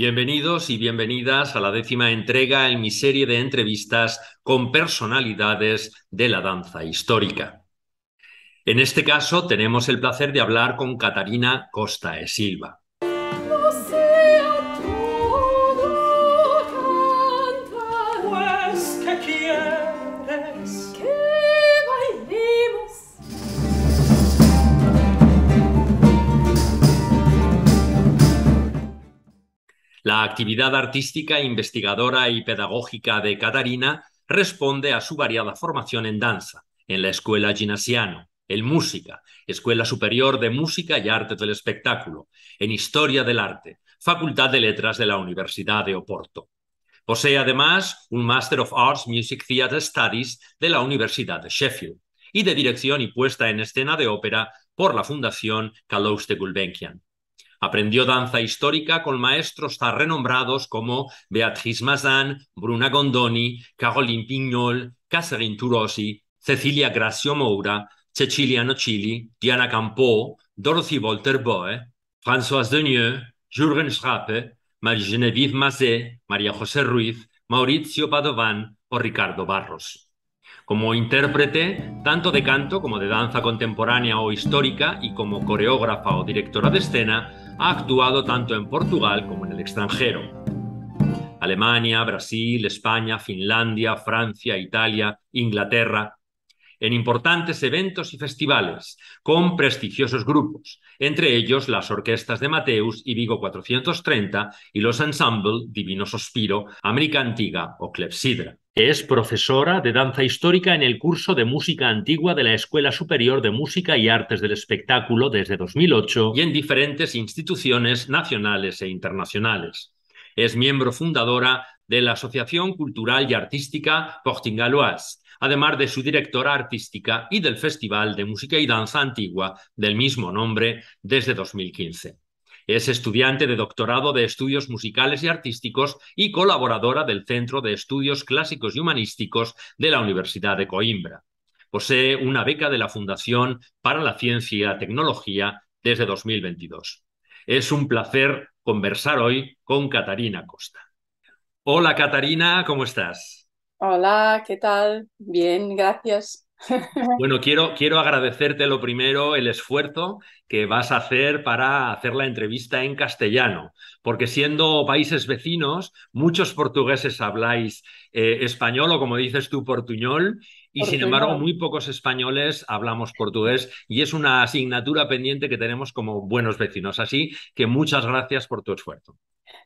Bienvenidos y bienvenidas a la décima entrega en mi serie de entrevistas con personalidades de la danza histórica. En este caso tenemos el placer de hablar con Catarina Costa e Silva. Oh, La actividad artística, investigadora y pedagógica de Catarina responde a su variada formación en danza, en la Escuela Ginasiano, en Música, Escuela Superior de Música y Artes del Espectáculo, en Historia del Arte, Facultad de Letras de la Universidad de Oporto. Posee además un Master of Arts Music Theatre Studies de la Universidad de Sheffield y de dirección y puesta en escena de ópera por la Fundación Kalouste Gulbenkian. Aprendió danza histórica con maestros tan renombrados como Beatriz Mazán, Bruna Gondoni, Caroline Pignol, Catherine Turosi, Cecilia Gracio Moura, Cecilia Nocili, Diana Campo, Dorothy Volterboe, Boe, Françoise Denieux, Jürgen Schrappe, Marie-Geneviève Mazet, María José Ruiz, Mauricio Padovan o Ricardo Barros. Como intérprete, tanto de canto como de danza contemporánea o histórica y como coreógrafa o directora de escena, ha actuado tanto en Portugal como en el extranjero. Alemania, Brasil, España, Finlandia, Francia, Italia, Inglaterra, en importantes eventos y festivales, con prestigiosos grupos, entre ellos las orquestas de Mateus y Vigo 430 y los ensemble Divino Sospiro, América Antiga o Clepsidra. Es profesora de danza histórica en el curso de música antigua de la Escuela Superior de Música y Artes del Espectáculo desde 2008 y en diferentes instituciones nacionales e internacionales. Es miembro fundadora de la Asociación Cultural y Artística Portingalois, además de su directora artística y del Festival de Música y Danza Antigua del mismo nombre desde 2015. Es estudiante de doctorado de estudios musicales y artísticos y colaboradora del Centro de Estudios Clásicos y Humanísticos de la Universidad de Coimbra. Posee una beca de la Fundación para la Ciencia y la Tecnología desde 2022. Es un placer conversar hoy con Catarina Costa. Hola Catarina, ¿cómo estás? Hola, ¿qué tal? Bien, gracias. Bueno, quiero, quiero agradecerte lo primero el esfuerzo que vas a hacer para hacer la entrevista en castellano, porque siendo países vecinos, muchos portugueses habláis eh, español o como dices tú, portuñol, y sin embargo muy pocos españoles hablamos portugués y es una asignatura pendiente que tenemos como buenos vecinos. Así que muchas gracias por tu esfuerzo.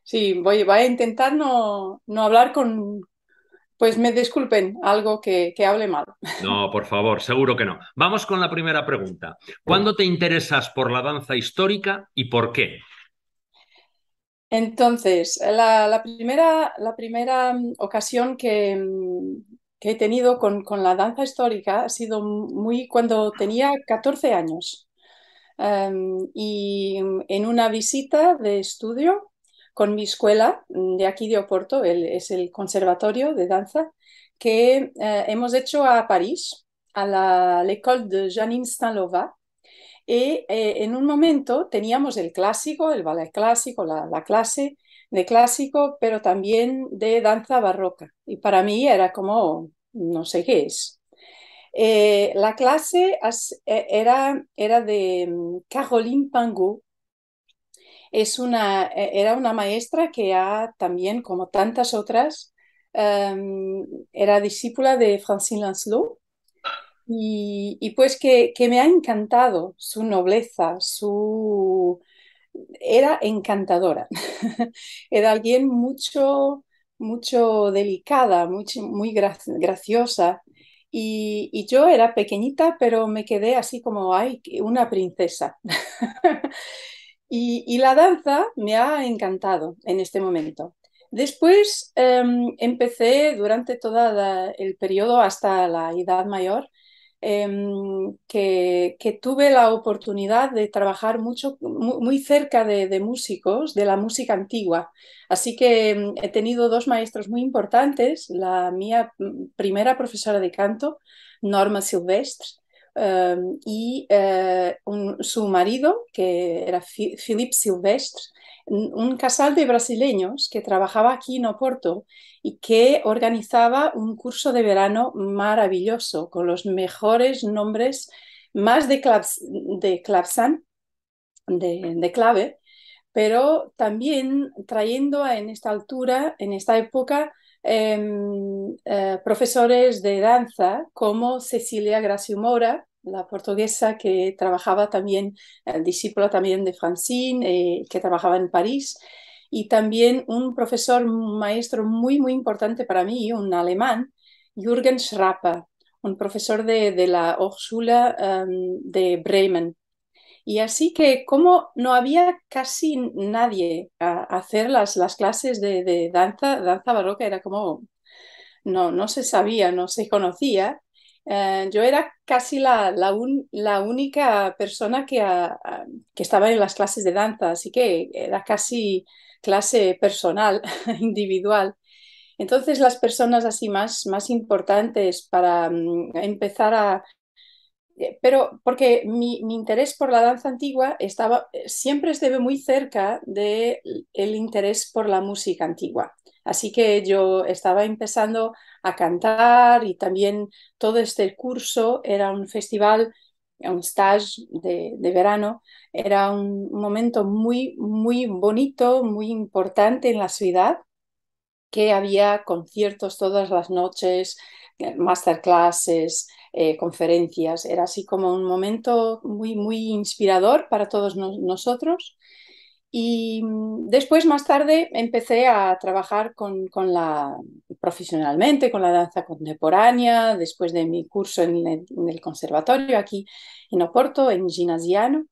Sí, voy, voy a intentar no, no hablar con, pues me disculpen, algo que, hable mal. No, por favor, seguro que no. Vamos con la primera pregunta. ¿Cuándo te interesas por la danza histórica y por qué? Entonces, la, primera, la primera mm, ocasión mm, que, he tenido con, la danza histórica ha sido muy cuando tenía 14 años. Em, y mm, en una visita de estudio con mi escuela mm, de aquí de Oporto, es el Conservatorio de Danza, que eh, hemos hecho a París, a la École de Janine Stanlova. Y eh, en un momento teníamos el clásico, el ballet clásico, la, clase de clásico, pero también de danza barroca. Y para mí era como, no sé qué es, eh, la clase era, era de mm, Caroline Pangou, es una, e-, era una maestra que ha también, como tantas otras, em, era discípula de Francine Lancelot y, pues que, me ha encantado su nobleza, su... Era encantadora. era alguien mucho, mucho delicada, muy graciosa. Y, yo era pequeñita, pero me quedé así como, ay, una princesa. Y, la danza me ha encantado en este momento. Después em, empecé durante todo el periodo hasta la edad mayor em, que, tuve la oportunidad de trabajar mucho, muy, cerca de, músicos, de la música antigua. Así que em, he tenido dos maestros muy importantes, la mía mm, primera profesora de canto, Norma Silvestre, y em, eh, su marido, que era Philip Silvestre, un casal de brasileños que trabajaba aquí en Oporto y que organizaba un curso de verano maravilloso con los mejores nombres, más de, de de clave, pero también trayendo en esta altura, en esta época, Em, eh, profesores de danza como Cecilia Gracio la portuguesa que trabajaba también, discípula también de Francine, eh, que trabajaba en París, y también un profesor, maestro muy, muy importante para mí, un alemán, Jürgen Schrapper, un profesor de, la Hochschule em, de Bremen. Y así que como no había casi nadie a hacer las, clases de, danza, danza barroca era como, no, no se sabía, no se conocía, eh, yo era casi la, la, la única persona que, que estaba en las clases de danza, así que era casi clase personal, individual. Entonces las personas así más, más importantes para mm, empezar a eh, pero porque mi, interés por la danza antigua estaba, eh, siempre estuve muy cerca del el interés por la música antigua. Así que yo estaba empezando a cantar y también todo este curso era un festival, un stage de, de verano, era un momento muy, muy bonito, muy importante en la ciudad, que había conciertos todas las noches, eh, masterclasses, eh, conferencias. Era así como un momento muy, muy inspirador para todos nosotros. Y mm, después, más tarde, empecé a trabajar con, la, profesionalmente con la danza contemporánea, después de mi curso en el, conservatorio aquí en Oporto, en Ginasiano,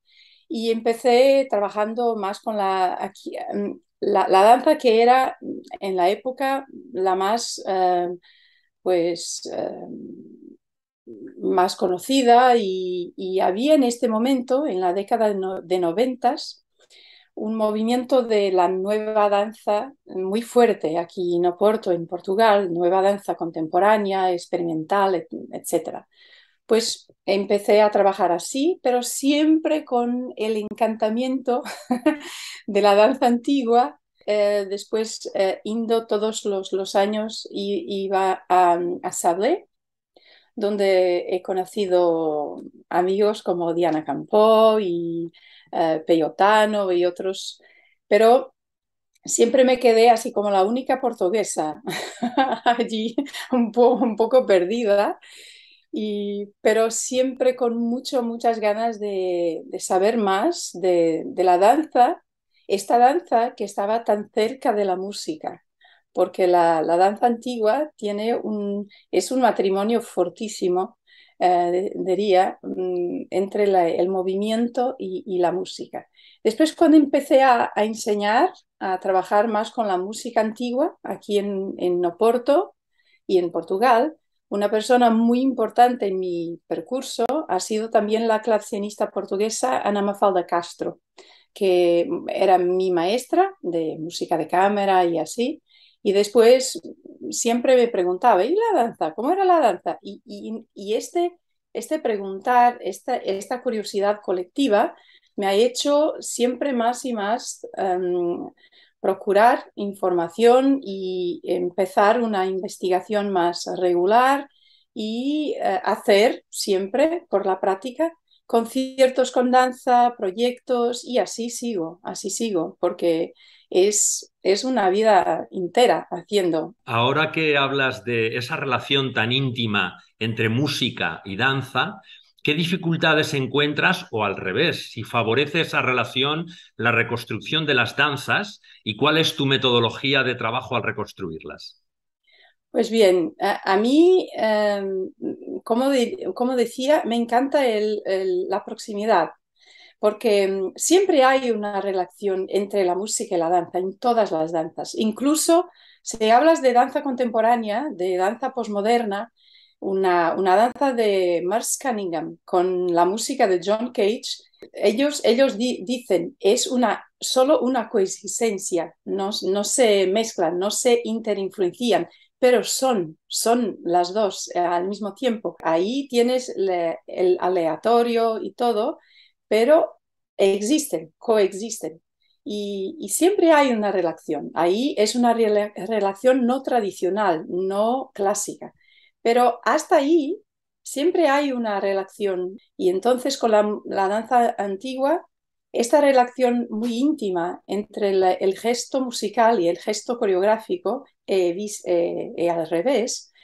y empecé trabajando más con la, mm, la, danza que era mm, en la época la más, eh, pues... Eh, más conocida y, había en este momento, en la década de, un movimiento de la nueva danza muy fuerte aquí en Oporto, en Portugal, nueva danza contemporánea, experimental, etc. Pues empecé a trabajar así, pero siempre con el encantamiento de la danza antigua. Eh, después, eh, Indo todos los, los años iba a, a donde he conocido amigos como Diana Campó y eh, Peyotano y otros, pero siempre me quedé así como la única portuguesa allí, un, poco perdida. Y, pero siempre con mucho, muchas ganas de, saber más de, la danza, esta danza que estaba tan cerca de la música porque la, la danza antigua tiene un, es un matrimonio fortísimo, eh, diría, mm, entre el movimiento y, la música. Después, cuando empecé a, enseñar, a trabajar más con la música antigua, aquí en, en Oporto y en Portugal, una persona muy importante en mi percurso ha sido también la clarinetista portuguesa Ana Mafalda Castro, que era mi maestra de música de cámara y así, y después siempre me preguntaba, ¿y la danza? ¿Cómo era la danza? Y, este, este preguntar, esta, esta curiosidad colectiva me ha hecho siempre más y más em, procurar información y empezar una investigación más regular y eh, hacer siempre por la práctica conciertos con danza, proyectos y así sigo, así sigo, porque es, una vida entera haciendo. Ahora que hablas de esa relación tan íntima entre música y danza, ¿Qué dificultades encuentras o al revés? Si favorece esa relación la reconstrucción de las danzas y cuál es tu metodología de trabajo al reconstruirlas? Pues bien, a, mí, em, como, decía, me encanta la proximidad porque mm, siempre hay una relación entre la música y la danza, en todas las danzas. Incluso si hablas de danza contemporánea, de danza posmoderna, una, danza de Mars Cunningham con la música de John Cage, ellos, ellos dicen, es solo una coexistencia, no, se mezclan, no se interinfluencian, pero son, son las dos eh, al mismo tiempo. Ahí tienes el aleatorio y todo, pero existen, coexisten. Y, siempre hay una relación. Ahí es una relación no tradicional, no clásica. Pero hasta ahí siempre hay una relación. Y entonces con la, danza antigua, esta relación muy íntima entre el, gesto musical y el gesto coreográfico, eh, eh, eh, al revés,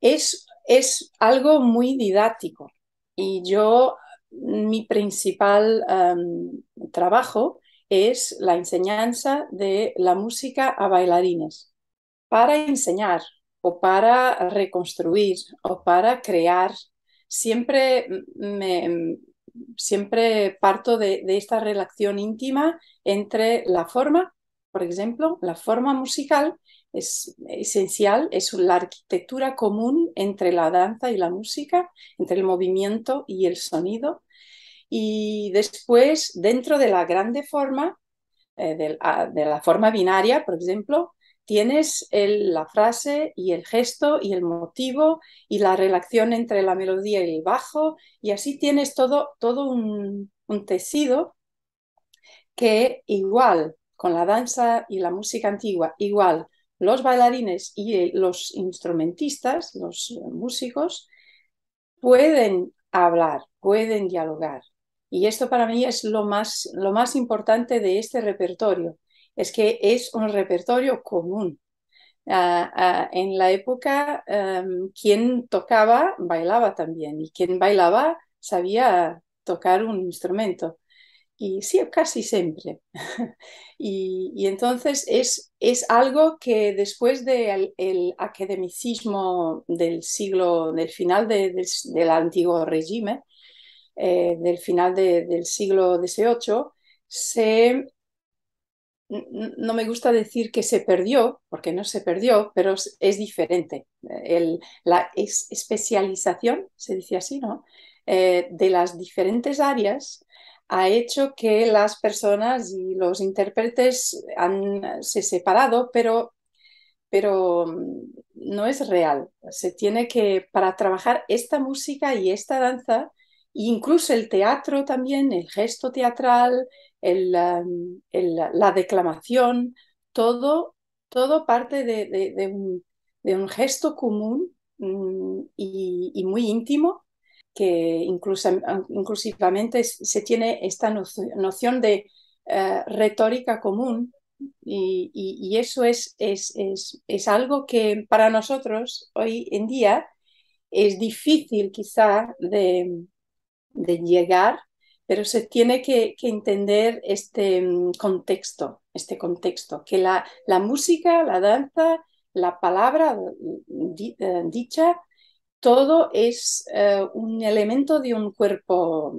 es, es algo muy didáctico. Y yo mi principal trabajo es la enseñanza de la música a bailarines para enseñar o para reconstruir o para crear. Siempre, siempre parto de esta relación íntima entre la forma, por ejemplo, la forma musical es esencial, es la arquitectura común entre la danza y la música, entre el movimiento y el sonido. Y después, dentro de la grande forma, eh, de, de, la forma binaria, por ejemplo, tienes el, la frase y el gesto y el motivo y la relación entre la melodía y el bajo, y así tienes todo, todo un, un tejido que igual con la danza y la música antigua, igual los bailarines y eh, los instrumentistas, los eh, músicos, pueden hablar, pueden dialogar. Y esto para mí es lo más, lo más importante de este repertorio, es que es un repertorio común. Ah, ah, en la época, em, quien tocaba bailaba también y quien bailaba sabía tocar un instrumento y sí, casi siempre. y, entonces es, algo que después del academicismo del siglo, del final del, antiguo régimen, eh, del final del siglo XVIII, se, no me gusta decir que se perdió, porque no se perdió, pero es, diferente. la especialización, se dice así, ¿no? Eh, de las diferentes áreas ha hecho que las personas y los intérpretes han, se separado, pero, pero mm, no es real. Se tiene que, para trabajar esta música y esta danza, incluso el teatro también, el gesto teatral, la declamación, todo, todo parte de, un, gesto común mm, y muy íntimo que incluso, inclusivamente se tiene esta noción de eh, retórica común y, eso es, algo que para nosotros hoy en día es difícil quizá de, llegar, pero se tiene que, entender este mm, contexto, este contexto, que la, música, la danza, la palabra eh, dicha, todo es eh, un elemento de un cuerpo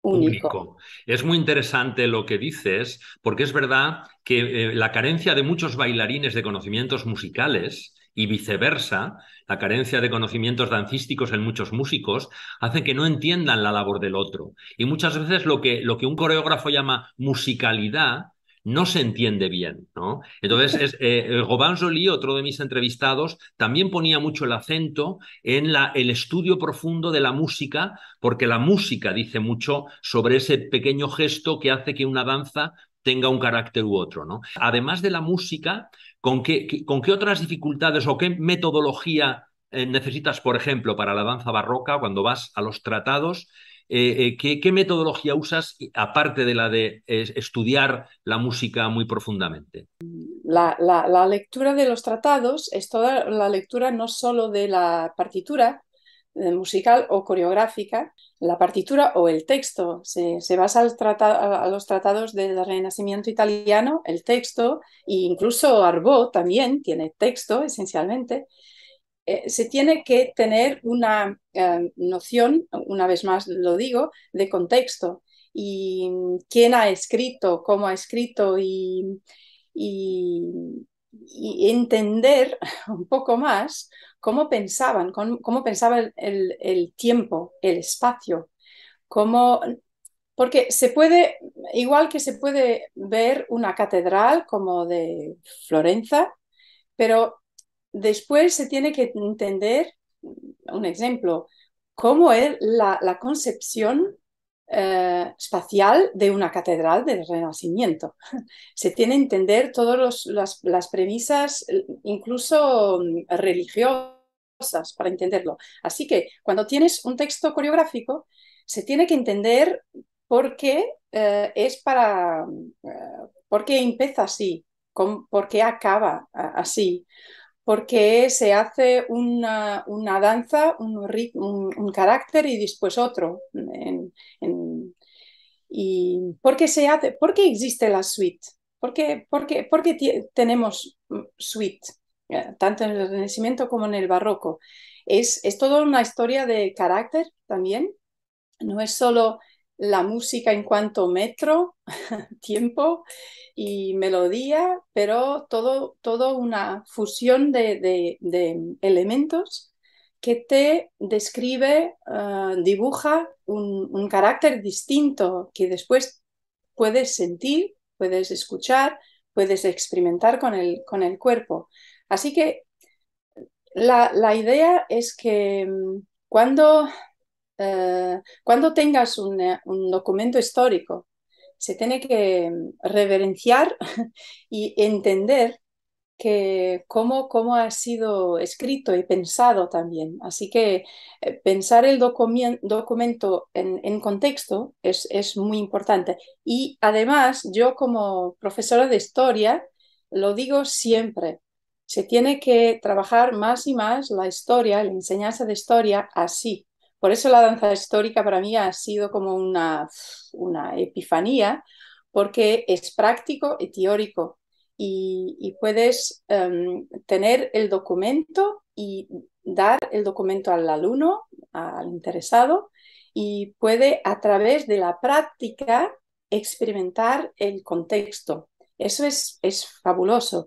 Único. Es muy interesante lo que dices, porque es verdad que eh, la carencia de muchos bailarines de conocimientos musicales y viceversa, la carencia de conocimientos dancísticos en muchos músicos hace que no entiendan la labor del otro. Y muchas veces lo que, lo que un coreógrafo llama musicalidad no se entiende bien, ¿no? Entonces, es, eh, eh otro de mis entrevistados, también ponía mucho el acento en el estudio profundo de la música, porque la música dice mucho sobre ese pequeño gesto que hace que una danza tenga un carácter u otro, ¿no? Además de la música, ¿con qué, otras dificultades o qué metodología eh, necesitas, por ejemplo, para la danza barroca, cuando vas a los tratados, eh, eh, ¿qué, metodología usas aparte de la de estudiar la música muy profundamente? La, lectura de los tratados es toda la lectura no solo de la partitura eh, musical o coreográfica, la partitura o el texto. Se, basa al a los tratados del Renacimiento italiano, el texto, e incluso Arbó también tiene texto esencialmente. Eh, se tiene que tener una eh, noción, una vez más lo digo, de contexto y mm, quién ha escrito, cómo ha escrito y, y, entender un poco más cómo pensaban, cómo, pensaba el, tiempo, el espacio, Porque se puede, igual que se puede ver una catedral como de Florenza, pero Después se tiene que entender, un ejemplo, cómo es la, concepción eh, espacial de una catedral del Renacimiento. Se tiene que entender todas las, premisas, incluso mm, religiosas, para entenderlo. Así que cuando tienes un texto coreográfico, se tiene que entender por qué eh, es para, eh, por qué empieza así, por qué acaba así, porque se hace una, danza, un, un, carácter y después otro. y ¿por, qué se hace, ¿Por existe la suite? ¿Por qué, tenemos mm, suite? Eh, tanto en el Renacimiento como en el Barroco. Es, es toda una historia de carácter también. No es solo la música en cuanto metro, tiempo y melodía, pero todo, todo una fusión de, elementos que te describe, ah, dibuja un, carácter distinto que después puedes sentir, puedes escuchar, puedes experimentar con el, con el cuerpo. Así que la idea es que mm, cuando eh, cuando tengas eh, un, documento histórico, se tiene que reverenciar y entender que cómo, cómo ha sido escrito y pensado también. Así que eh, pensar el documento en, contexto es, es, muy importante. Y además, yo como profesora de historia, lo digo siempre, se tiene que trabajar más y más la historia, la enseñanza de historia así, por eso la danza histórica para mí ha sido como una, una epifanía, porque es práctico y teórico. Y, puedes em, tener el documento y dar el documento al alumno, al interesado, y puede a través de la práctica experimentar el contexto. Eso es, es fabuloso,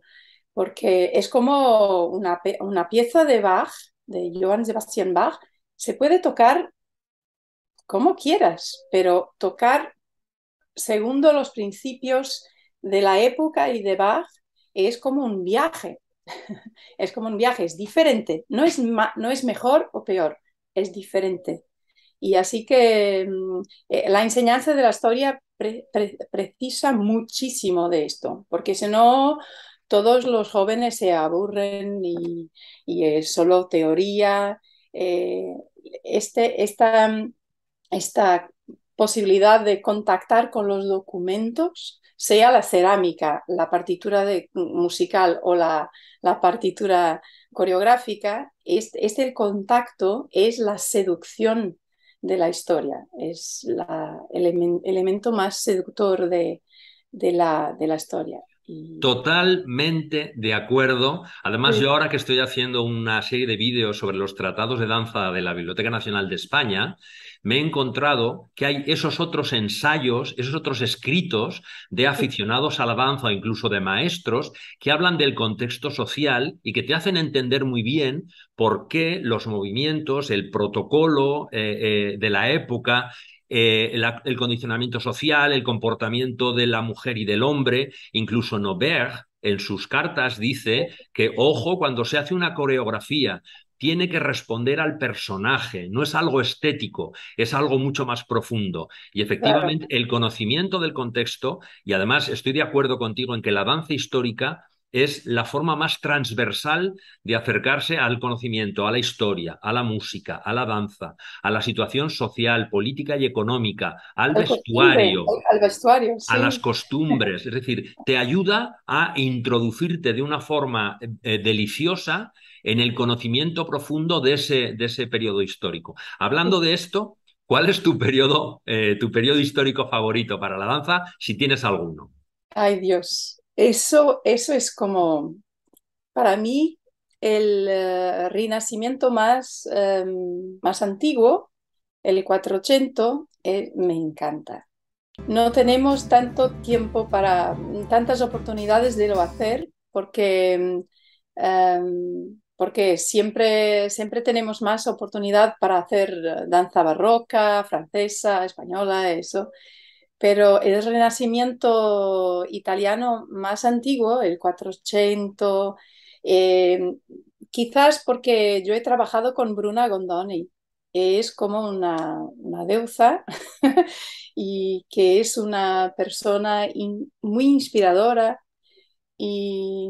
porque es como una, una, pieza de Bach, de Johann Sebastian Bach, se puede tocar como quieras, pero tocar según los principios de la época y de Bach es como un viaje. es como un viaje, es diferente. No es, no es mejor o peor, es diferente. Y así que mm, eh, la enseñanza de la historia precisa muchísimo de esto, porque si no, todos los jóvenes se aburren y, es solo teoría. Eh, este, esta, posibilidad de contactar con los documentos, sea la cerámica, la partitura mm, musical o la, partitura coreográfica, este, contacto es la seducción de la historia, es el elemento más seductor de la historia. Totalmente de acuerdo. Además, yo ahora que estoy haciendo una serie de vídeos sobre los tratados de danza de la Biblioteca Nacional de España, me he encontrado que hay esos otros ensayos, esos otros escritos de aficionados a la danza o incluso de maestros que hablan del contexto social y que te hacen entender muy bien por qué los movimientos, el protocolo eh, eh, de la época eh, el condicionamiento social, el comportamiento de la mujer y del hombre, incluso Nobert en sus cartas dice que, ojo, cuando se hace una coreografía, tiene que responder al personaje, no es algo estético, es algo mucho más profundo. Y efectivamente, el conocimiento del contexto, y además estoy de acuerdo contigo en que la danza histórica es la forma más transversal de acercarse al conocimiento, a la historia, a la música, a la danza, a la situación social, política y económica, al, vestuario, a las costumbres. Es decir, te ayuda a introducirte de una forma eh, deliciosa en el conocimiento profundo de ese, de ese periodo histórico. Hablando de esto, ¿cuál es tu periodo, eh, tu periodo histórico favorito para la danza, si tienes alguno? Ay Dios, eso, eso es como, para mí, el eh, renacimiento más, em, más antiguo, el 480, eh, me encanta. No tenemos tanto tiempo para tantas oportunidades de lo hacer porque, em, em, porque siempre, siempre tenemos más oportunidad para hacer eh, danza barroca, francesa, española, eso pero el Renacimiento italiano más antiguo, el 400, em, quizás porque yo he trabajado con Bruna Gondoni, que es como una, una deusa y que es una persona muy inspiradora y,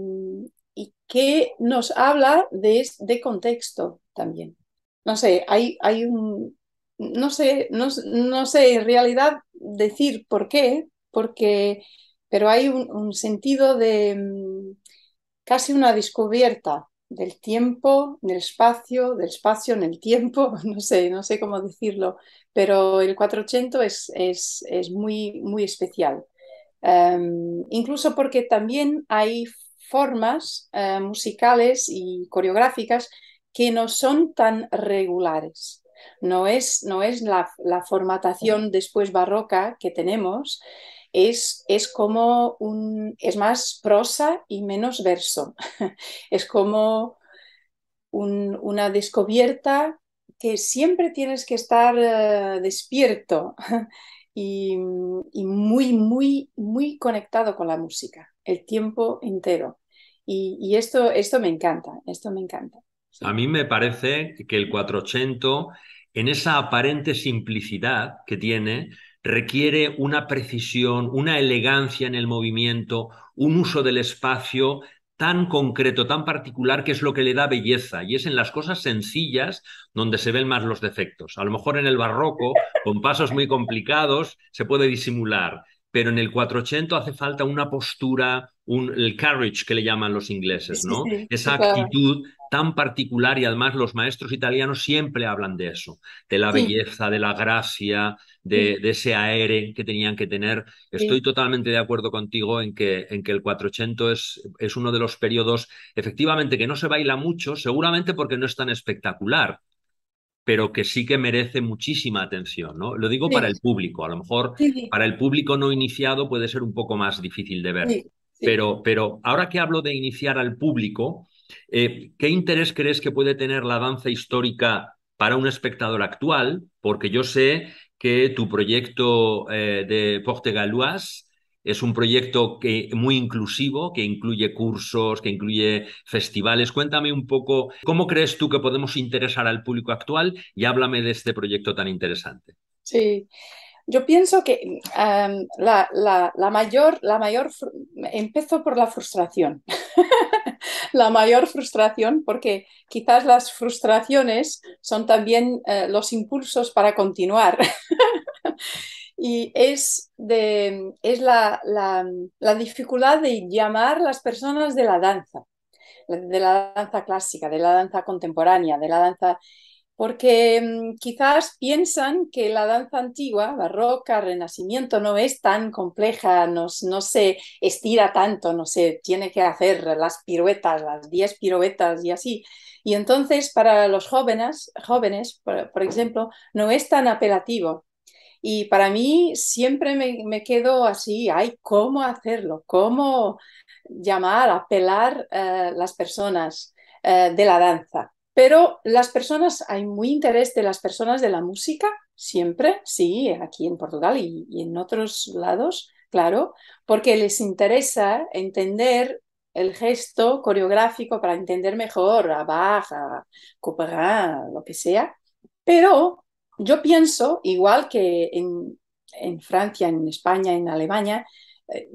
que nos habla de, de contexto también. No sé, hay un, no sé, no, no, sé en realidad decir por qué, porque, pero hay un, sentido de mm, casi una descubierta del tiempo, del espacio, del espacio en el tiempo, no sé, no sé cómo decirlo, pero el 400 es, muy, muy especial. Em, incluso porque también hay formas eh, musicales y coreográficas que no son tan regulares. No es, no es la, formatación después barroca que tenemos, es, como es más prosa y menos verso. es como una descubierta que siempre tienes que estar eh, despierto y, muy, muy, muy conectado con la música el tiempo entero. Y, y esto, esto me encanta, esto me encanta. A mí me parece que el 480, en esa aparente simplicidad que tiene, requiere una precisión, una elegancia en el movimiento, un uso del espacio tan concreto, tan particular, que es lo que le da belleza. Y es en las cosas sencillas donde se ven más los defectos. A lo mejor en el barroco, con pasos muy complicados, se puede disimular, pero en el 480 hace falta una postura, un, el carriage que le llaman los ingleses, ¿no? Esa actitud tan particular y además los maestros italianos siempre hablan de eso, de la belleza, de la gracia, de, ese aire que tenían que tener. Estoy totalmente de acuerdo contigo en que, en que el 400 es, es uno de los periodos, efectivamente, que no se baila mucho, seguramente porque no es tan espectacular pero que sí que merece muchísima atención, ¿no? Lo digo para el público, a lo mejor para el público no iniciado puede ser un poco más difícil de ver, pero, pero ahora que hablo de iniciar al público, eh, ¿Qué interés crees que puede tener la danza histórica para un espectador actual? Porque yo sé que tu proyecto eh, de Porte Galois es un proyecto que, muy inclusivo, que incluye cursos, que incluye festivales. Cuéntame un poco, ¿cómo crees tú que podemos interesar al público actual? Y háblame de este proyecto tan interesante. Sí, yo pienso que em, la, mayor, la mayor, empezó por la frustración. la mayor frustración, porque quizás las frustraciones son también eh, los impulsos para continuar. y es, de, es la, la, dificultad de llamar las personas de la danza, de la danza clásica, de la danza contemporánea, de la danza porque mm, quizás piensan que la danza antigua, barroca, renacimiento, no es tan compleja, no, se estira tanto, no se tiene que hacer las piruetas, las diez piruetas y así. Y entonces para los jóvenes, jóvenes por, ejemplo, no es tan apelativo. Y para mí siempre me, quedo así, ay, ¿cómo hacerlo? ¿Cómo llamar, apelar a eh, las personas eh, de la danza? Pero las personas, hay muy interés de las personas de la música, siempre, sí, aquí en Portugal y, en otros lados, claro, porque les interesa entender el gesto coreográfico para entender mejor a Bach, a Couperin, lo que sea. Pero yo pienso, igual que en Francia, en España, en Alemania, eh,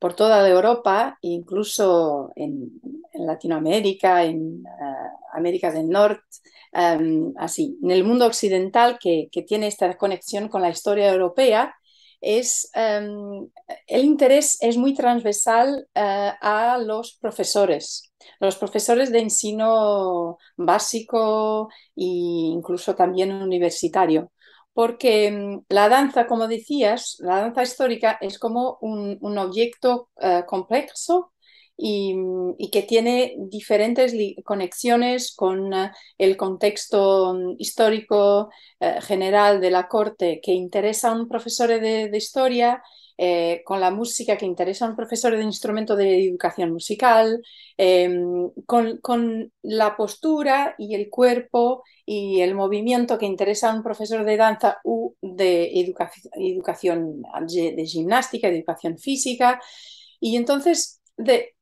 por toda Europa, incluso en, Latinoamérica, en eh, América del Norte, em, así. En el mundo occidental que, tiene esta conexión con la historia europea, es, em, el interés es muy transversal eh, a los profesores, los profesores de ensino básico e incluso también universitario porque mm, la danza, como decías, la danza histórica es como un, objeto eh, complejo mm, y, que tiene diferentes conexiones con eh, el contexto mm, histórico eh, general de la corte que interesa a un profesor de historia eh, con la música que interesa a un profesor de instrumento de educación musical, em, con, la postura y el cuerpo y el movimiento que interesa a un profesor de danza u de educación de gimnástica, educación física. Y entonces, de,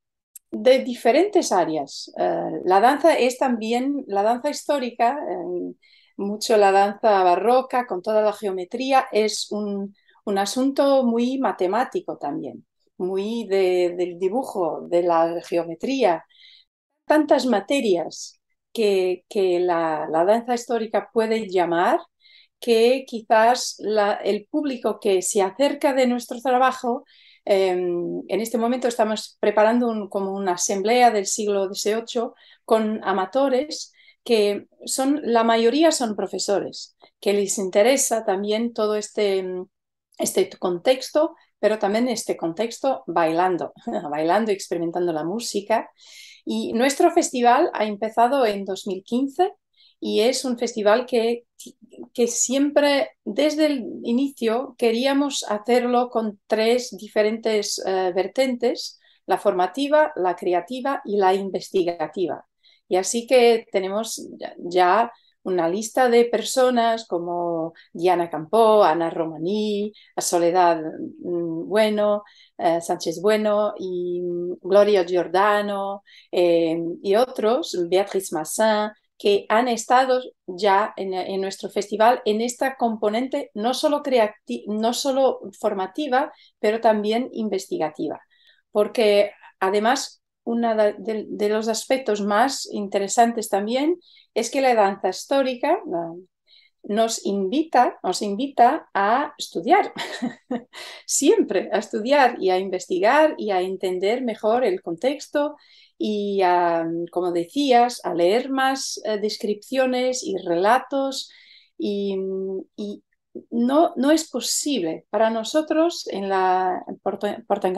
diferentes áreas. Eh, la danza es también la danza histórica, eh, mucho la danza barroca, con toda la geometría, es un un asunto muy matemático también, muy del dibujo, de la geometría, tantas materias que, la, danza histórica puede llamar que quizás el público que se acerca de nuestro trabajo em, en este momento estamos preparando como una asamblea del siglo XVIII con amadores que son, la mayoría son profesores, que les interesa también todo este em, este contexto, pero también este contexto bailando, bailando, y experimentando la música. Y nuestro festival ha empezado en 2015 y es un festival que, que siempre desde el inicio queríamos hacerlo con tres diferentes eh, vertentes, la formativa, la creativa y la investigativa. Y así que tenemos ya una lista de personas como Diana Campó, Ana Romaní, Soledad mm, Bueno, eh, Sánchez Bueno y mm, Gloria Giordano em, y otros, Beatriz Massin, que han estado ya en, nuestro festival en esta componente no solo, no solo formativa, pero también investigativa. Porque además uno de, los aspectos más interesantes también es que la danza histórica nos invita, nos invita a estudiar, siempre a estudiar y a investigar y a entender mejor el contexto y, como decías, a leer más eh, descripciones y relatos y, no, es posible para nosotros en la Porta en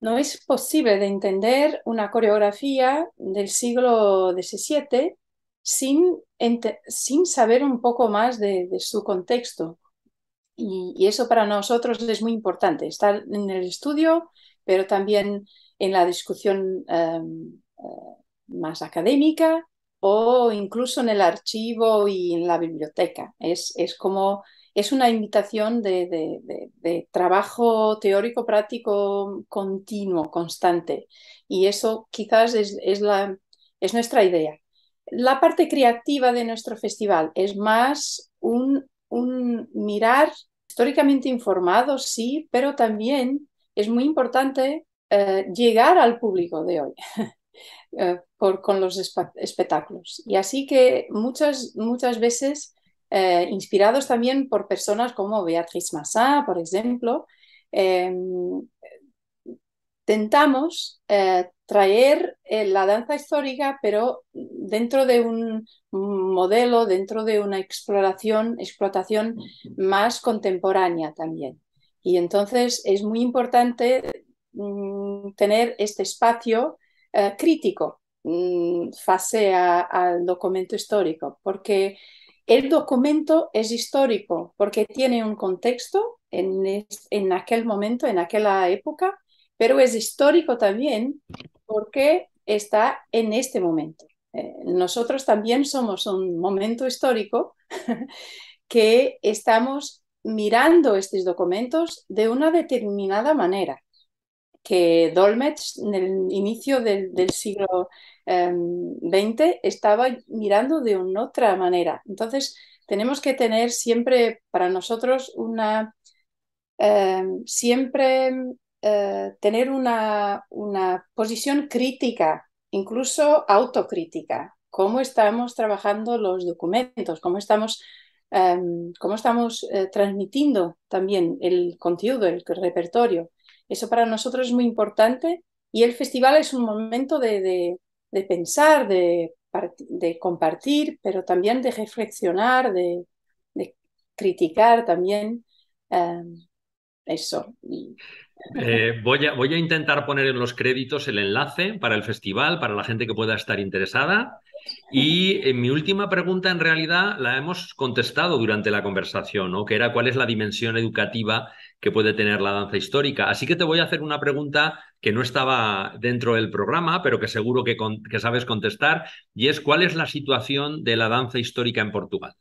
no es posible de entender una coreografía del siglo XVII sin, sin saber un poco más de, su contexto. Y, eso para nosotros es muy importante, estar en el estudio, pero también en la discusión em, eh, más académica o incluso en el archivo y en la biblioteca. es como es una invitación de, trabajo teórico, práctico, continuo, constante. Y eso quizás es, la, es nuestra idea. La parte creativa de nuestro festival es más un, mirar históricamente informado, sí, pero también es muy importante eh, llegar al público de hoy. Eh, por, con los espectáculos. Y así que muchas, muchas veces eh, inspirados también por personas como Beatriz Massa, por ejemplo, intentamos tentamos eh, traer eh, la danza histórica, pero dentro de un modelo, dentro de una exploración, explotación más contemporánea también. Y entonces es muy importante mm, tener este espacio crítico mm, fase al documento histórico, porque el documento es histórico porque tiene un contexto en, aquel momento, en aquella época, pero es histórico también porque está en este momento. Eh, nosotros también somos un momento histórico que estamos mirando estos documentos de una determinada manera, que Dolmetsch en el inicio del, del siglo 20 em, estaba mirando de una otra manera. Entonces, tenemos que tener siempre para nosotros una, em, siempre eh, tener una, una, posición crítica, incluso autocrítica. ¿Cómo estamos trabajando los documentos? ¿Cómo estamos, em, cómo estamos eh, transmitiendo también el contenido, el repertorio? Eso para nosotros es muy importante y el festival es un momento de de pensar, de, compartir, pero también de reflexionar, de, criticar también. Em, eso. Eh, voy, voy a intentar poner en los créditos el enlace para el festival, para la gente que pueda estar interesada. Y en eh, mi última pregunta en realidad la hemos contestado durante la conversación, que era cuál es la dimensión educativa que puede tener la danza histórica. Así que te voy a hacer una pregunta que no estaba dentro del programa, pero que seguro que, sabes contestar, y es cuál es la situación de la danza histórica en Portugal.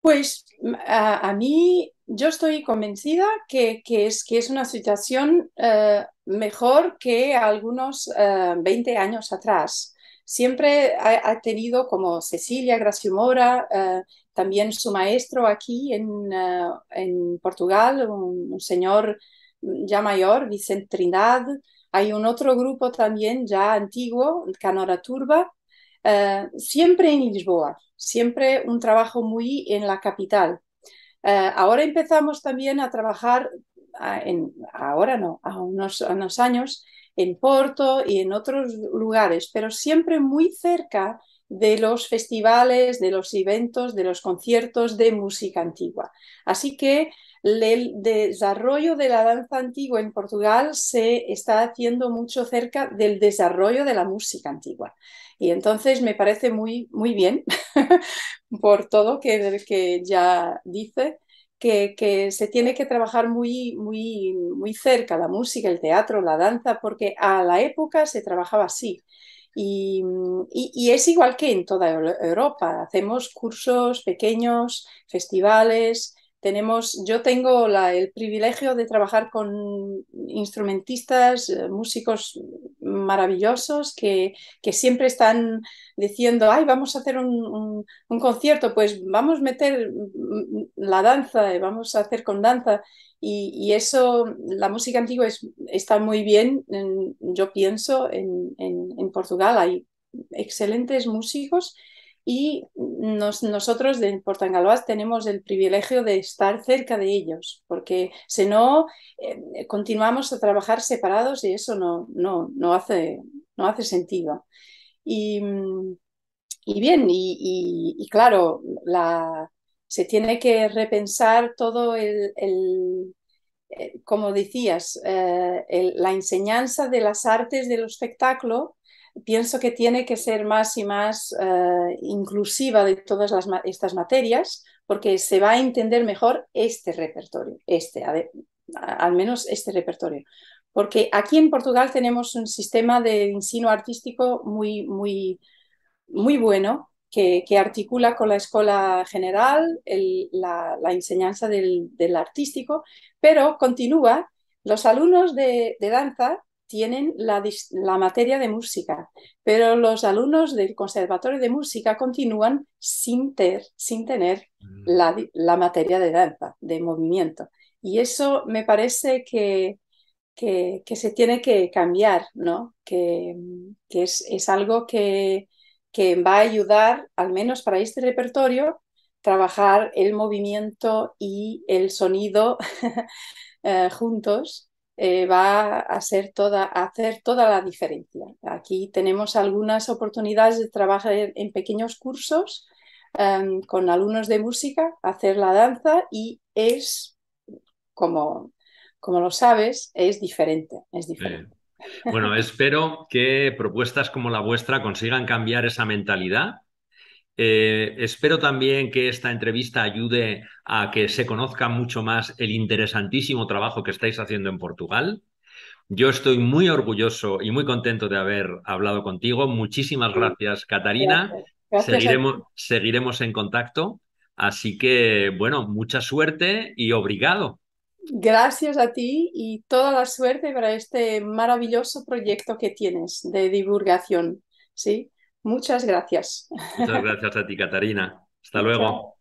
Pues a, mí yo estoy convencida que, es, que es, una situación eh, mejor que algunos eh, veinte 20 años atrás siempre ha, tenido como Cecilia Graciomora, eh, también su maestro aquí en, eh, Portugal, un, señor ya mayor, Vicente Trindad. Hay un otro grupo también ya antiguo, Canora Turba, eh, siempre en Lisboa, siempre un trabajo muy en la capital. ahora empezamos también a trabajar en, ahora no, a unos años, en Porto y en otros lugares, pero siempre muy cerca de los festivales, de los eventos, de los conciertos de música antigua. Así que el desarrollo de la danza antigua en Portugal se está haciendo mucho cerca del desarrollo de la música antigua. Y entonces me parece muy, muy bien, por todo que, que ya dice, que, se tiene que trabajar muy, muy, muy cerca, la música, el teatro, la danza, porque a la época se trabajaba así. Y, es igual que en toda Europa. Hacemos cursos pequeños, festivales. Tenemos, yo tengo el privilegio de trabajar con instrumentistas, eh, músicos maravillosos que, siempre están diciendo, ay, vamos a hacer un, concierto, pues vamos a meter la danza, eh, vamos a hacer con danza. Y, eso, la música antigua está muy bien, yo pienso, en, Portugal hay excelentes músicos y nosotros de Portangaloas tenemos el privilegio de estar cerca de ellos, porque si no, eh, continuamos a trabajar separados y eso no, hace, sentido. Y, mm, bien, y, claro, se tiene que repensar todo el, eh, como decías, eh, la enseñanza de las artes del espectáculo pienso que tiene que ser más y más eh, inclusiva de todas estas materias porque se va a entender mejor este repertorio, este, al menos este repertorio. Porque aquí en Portugal tenemos un sistema de ensino artístico muy, muy, muy bueno que, articula con la escuela general la, enseñanza del, artístico, pero continúa. Los alumnos de danza tienen la, materia de música, pero los alumnos del Conservatorio de Música continúan sin, sin tener mm. la, materia de danza, de movimiento. Y eso me parece que, que, se tiene que cambiar, ¿no? que, es, es, algo que, que va a ayudar, al menos para este repertorio, trabajar el movimiento y el sonido eh, juntos eh, va a, hacer toda la diferencia. Aquí tenemos algunas oportunidades de trabajar en pequeños cursos em, con alumnos de música, hacer la danza y es, como, lo sabes, es diferente. Es diferente. Bueno, espero que propuestas como la vuestra consigan cambiar esa mentalidad eh, espero también que esta entrevista ayude a que se conozca mucho más el interesantísimo trabajo que estáis haciendo en Portugal. Yo estoy muy orgulloso y muy contento de haber hablado contigo. Muchísimas gracias, Catarina. seguiremos, seguiremos en contacto. Así que, bueno, mucha suerte y obrigado. Gracias a ti y toda la suerte para este maravilloso proyecto que tienes de divulgación. ¿sí? Muchas gracias. Muchas gracias a ti, Catarina. Hasta luego.